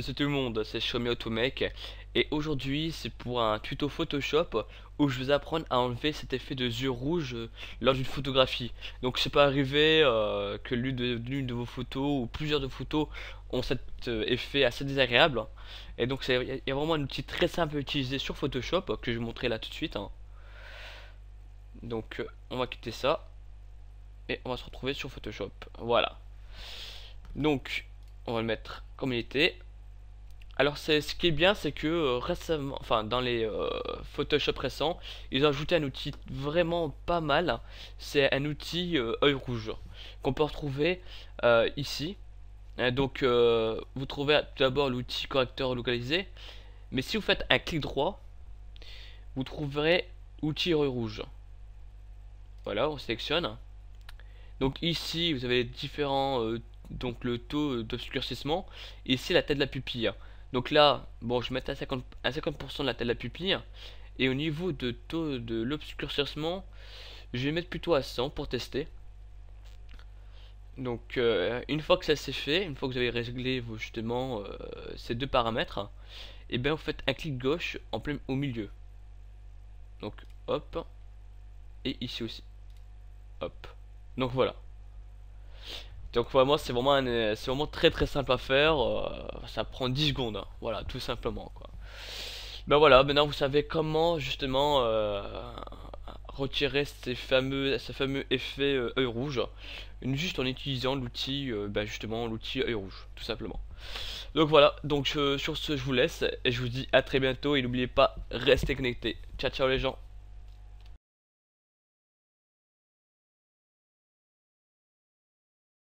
Salut tout le monde, c'est Xiaomi Automec et aujourd'hui c'est pour un tuto Photoshop où je vais apprendre à enlever cet effet de yeux rouges lors d'une photographie. Donc c'est pas arrivé euh, que l'une de, vos photos ou plusieurs de photos ont cet euh, effet assez désagréable et donc il y a vraiment un outil très simple à utiliser sur Photoshop que je vais vous montrer là tout de suite. Hein. Donc euh, on va quitter ça et on va se retrouver sur Photoshop. Voilà. Donc on va le mettre comme il était. Alors c'est ce qui est bien, c'est que euh, récemment, enfin dans les euh, Photoshop récents, ils ont ajouté un outil vraiment pas mal. C'est un outil euh, œil rouge qu'on peut retrouver ici. Hein, donc vous trouvez tout d'abord l'outil correcteur localisé, mais si vous faites un clic droit, vous trouverez outil œil rouge. Voilà, on sélectionne. Donc ici vous avez différents donc le taux d'obscurcissement et ici la tête de la pupille. Donc là, bon, je vais à 50%, à 50 de la taille de la pupille. Et au niveau de taux de l'obscurcissement, je vais mettre plutôt à 100 pour tester. Donc euh, une fois que ça s'est fait, une fois que vous avez réglé justement euh, ces deux paramètres, et eh bien vous faites un clic gauche en plein au milieu. Donc hop, et ici aussi. Hop. Donc voilà. Donc pour moi c'est vraiment, euh, vraiment très très simple à faire, euh, ça prend 10 secondes, hein. voilà tout simplement quoi. Ben voilà, maintenant vous savez comment justement euh, retirer ces fameux, ce fameux effet œil rouge, juste en utilisant l'outil, ben justement l'outil œil rouge, tout simplement. Donc voilà, donc sur ce je vous laisse, et je vous dis à très bientôt, et n'oubliez pas, restez connectés. Ciao ciao les gens